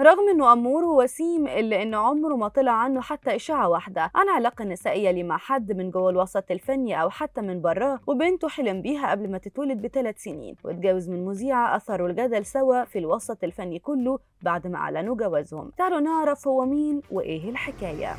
رغم انه امور وسيم الا انه عمره ما طلع عنه حتى اشاعه واحده عن علاقه نسائيه لما مع حد من جوه الوسط الفني او حتى من براه وبنته حلم بيها قبل ما تتولد بثلاث سنين واتجوز من مذيعه اثروا الجدل سوا في الوسط الفني كله بعد ما اعلنوا جوازهم تعالوا نعرف هو مين وايه الحكايه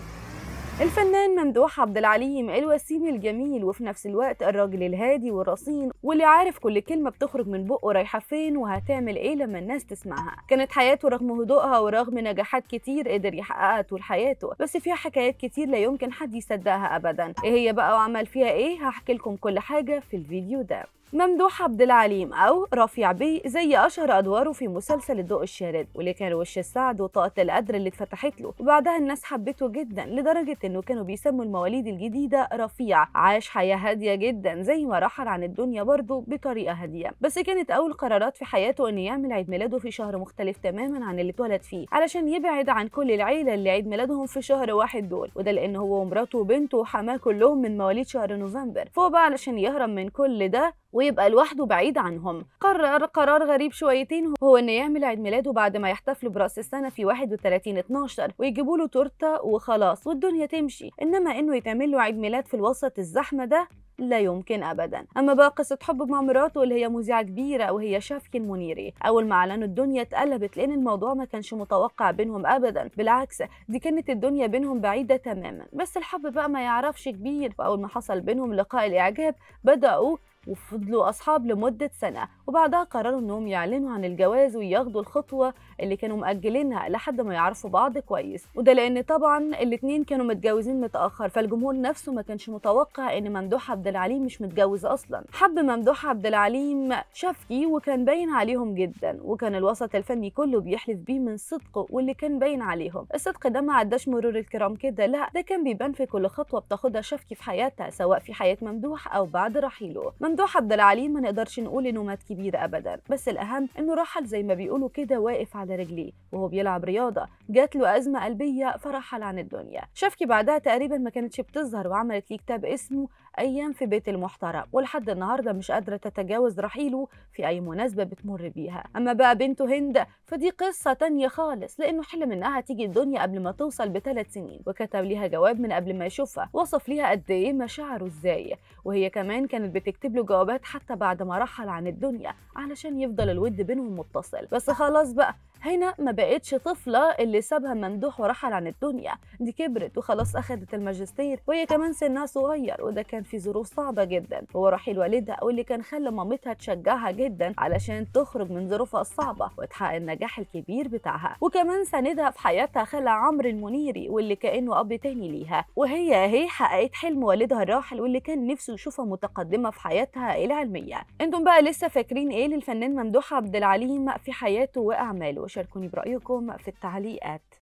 الفنان ممدوح عبد العليم الوسيم الجميل وفي نفس الوقت الراجل الهادي والرصين واللي عارف كل كلمه بتخرج من بقه رايحه فين وهتعمل ايه لما الناس تسمعها كانت حياته رغم هدوءها ورغم نجاحات كتير قدر يحققها طول حياته بس فيها حكايات كتير لا يمكن حد يصدقها ابدا ايه هي بقى وعمل فيها ايه هحكي لكم كل حاجه في الفيديو ده ممدوح عبد العليم أو رفيع بي زي أشهر أدواره في مسلسل الضوء الشارد واللي كان وش السعد وطاقة القدر اللي اتفتحت له وبعدها الناس حبته جدا لدرجة إنه كانوا بيسموا المواليد الجديدة رفيع عاش حياة هادية جدا زي ما رحل عن الدنيا برضه بطريقة هادية بس كانت أول قرارات في حياته إنه يعمل عيد ميلاده في شهر مختلف تماما عن اللي اتولد فيه علشان يبعد عن كل العيلة اللي عيد ميلادهم في شهر واحد دول وده لأن هو ومراته وبنته وحماه كلهم من مواليد شهر نوفمبر فهو بقى علشان يهرب من كل ده ويبقى لوحده بعيد عنهم قرر قرار غريب شويتين هو انه يعمل عيد ميلاده بعد ما يحتفلوا براس السنه في 31 12 ويجيبوا له تورته وخلاص والدنيا تمشي انما انه يتعمل له عيد ميلاد في الوسط الزحمه ده لا يمكن ابدا اما بقى قصه حب مع مراته اللي هي مذيعه كبيره وهي شافكي المنيري اول ما اعلنوا الدنيا اتقلبت لان الموضوع ما كانش متوقع بينهم ابدا بالعكس دي كانت الدنيا بينهم بعيده تماما بس الحب بقى ما يعرفش كبير فاول ما حصل بينهم لقاء الاعجاب بداوا وفضلوا أصحاب لمدة سنة وبعدها قرروا أنهم يعلنوا عن الجواز وياخدوا الخطوة اللي كانوا مأجلينها لحد ما يعرفوا بعض كويس وده لأن طبعا الاتنين كانوا متجوزين متأخر فالجمهور نفسه ما كانش متوقع أن ممدوح عبد العليم مش متجوز أصلا حب ممدوح عبد العليم شفكي وكان باين عليهم جدا وكان الوسط الفني كله بيحلف بيه من صدقه واللي كان باين عليهم الصدق ده ما عداش مرور الكرام كده لا ده كان بيبان في كل خطوة بتاخدها شفكي في حياتها سواء في حياة ممدوح أو بعد رحيله ممدوح عبد العليم ما نقدرش نقول انه مات كبير ابدا بس الاهم انه رحل زي ما بيقولوا كده واقف على رجليه وهو بيلعب رياضه جات له ازمه قلبيه فرحل عن الدنيا شافكي بعدها تقريبا ما كانتش بتظهر وعملت لي كتاب اسمه ايام في بيت المحترم ولحد النهارده مش قادره تتجاوز رحيله في اي مناسبه بتمر بيها اما بقى بنته هند فدي قصه تانية خالص لانه حلم انها تيجي الدنيا قبل ما توصل بثلاث سنين وكتب ليها جواب من قبل ما يشوفها وصف ليها قد ايه مشاعره ازاي وهي كمان كانت بتكتب له جوابات حتى بعد ما رحل عن الدنيا علشان يفضل الود بينهم متصل بس خلاص بقى هنا ما بقتش طفلة اللي سابها ممدوح ورحل عن الدنيا دي كبرت وخلاص أخدت الماجستير وهي كمان سنها صغير وده كان في ظروف صعبة جدا هو رحيل والدها واللي كان خلى مامتها تشجعها جدا علشان تخرج من ظروفها الصعبة وتحقق النجاح الكبير بتاعها وكمان ساندها في حياتها خلى عمرو المنيري واللي كأنه أب تاني ليها وهي أهي حققت حلم والدها الراحل واللي كان نفسه يشوفها متقدمة في حياتها العلمية انتم بقى لسه فاكرين ايه للفنان ممدوح عبد العليم في حياته وأعماله وشاركوني برأيكم في التعليقات